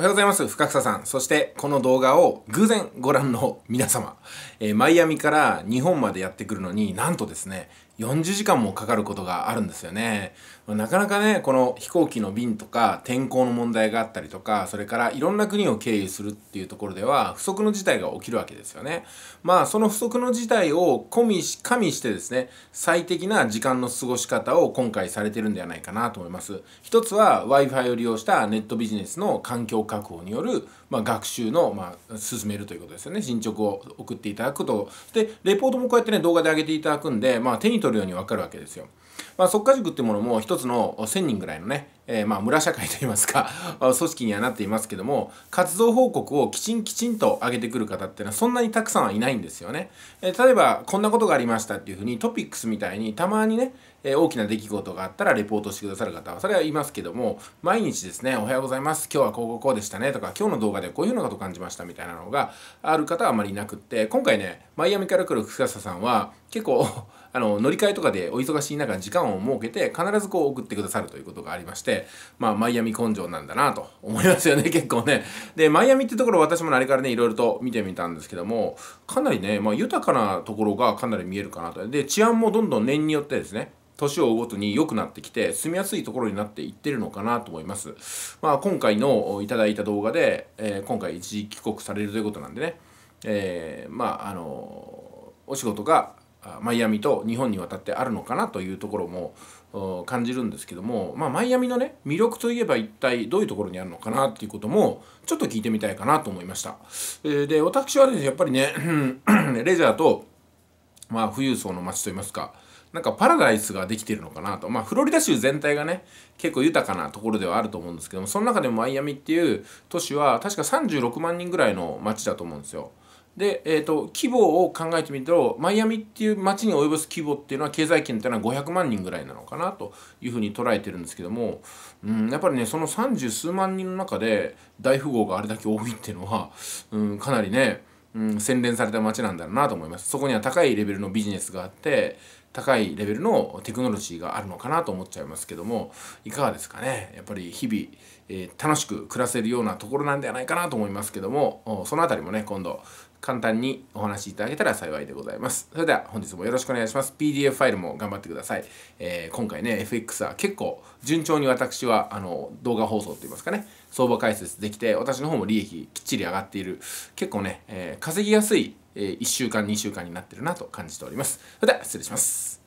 おはようございます。深草さん。そして、この動画を偶然ご覧の皆様、えー、マイアミから日本までやってくるのに、なんとですね、40時間もかかることがあるんですよね。なかなかね、この飛行機の便とか天候の問題があったりとか、それからいろんな国を経由するっていうところでは、不測の事態が起きるわけですよね。まあ、その不測の事態を込みし、加味してですね、最適な時間の過ごし方を今回されてるんではないかなと思います。一つは Wi-Fi を利用したネットビジネスの環境確保による、まあ、学習の、まあ、進めるということですよね進捗を送っていただくとでレポートもこうやってね動画で上げていただくんで、まあ、手に取るようにわかるわけですよ。まあ、速化塾ってものも一つの1000人ぐらいのね、えー、まあ村社会といいますか 組織にはなっていますけども活動報告をきちんきちんと上げてくる方っていうのはそんなにたくさんはいないんですよね、えー、例えばこんなことがありましたっていうふうにトピックスみたいにたまにねえ大きな出来事があったらレポートしてくださる方は、それはいますけども、毎日ですね、おはようございます、今日はこうこうこうでしたねとか、今日の動画でこういうのこと感じましたみたいなのがある方はあまりいなくって、今回ね、マイアミから来る深田さんは、結構 あの、乗り換えとかでお忙しい中、時間を設けて、必ずこう送ってくださるということがありまして、まあ、マイアミ根性なんだなと思いますよね、結構ね。で、マイアミってところ私もあれからね、いろいろと見てみたんですけども、かなりね、まあ、豊かなところがかなり見えるかなと。で、治安もどんどん年によってですね、年を追うごとに良くなってきて、住みやすいところになっていってるのかなと思います。まあ、今回のいただいた動画で、えー、今回一時帰国されるということなんでね、えー、まあ、あのお仕事がマイアミと日本に渡ってあるのかなというところも感じるんですけども、まあ、マイアミのね魅力といえば一体どういうところにあるのかなっていうこともちょっと聞いてみたいかなと思いました。で私はですねやっぱりね レジャーと、まあ、富裕層の街といいますかなんかパラダイスができてるのかなと。まあ、フロリダ州全体がね、結構豊かなところではあると思うんですけども、その中でもマイアミっていう都市は、確か36万人ぐらいの街だと思うんですよ。で、えっ、ー、と、規模を考えてみると、マイアミっていう街に及ぼす規模っていうのは、経済圏っていうのは500万人ぐらいなのかなというふうに捉えてるんですけども、うん、やっぱりね、その三十数万人の中で大富豪があれだけ多いっていうのは、うん、かなりね、うん、洗練された街なんだろうなと思います。そこには高いレベルのビジネスがあって、高いレベルのテクノロジーがあるのかなと思っちゃいますけどもいかがですかねやっぱり日々、えー、楽しく暮らせるようなところなんではないかなと思いますけどもそのあたりもね今度簡単にお話しいただけたら幸いでございます。それでは本日もよろしくお願いします。PDF ファイルも頑張ってください。えー、今回ね、FX は結構順調に私はあの動画放送って言いますかね、相場解説できて、私の方も利益きっちり上がっている、結構ね、えー、稼ぎやすいえ1週間2週間になってるなと感じておりますそれでは失礼します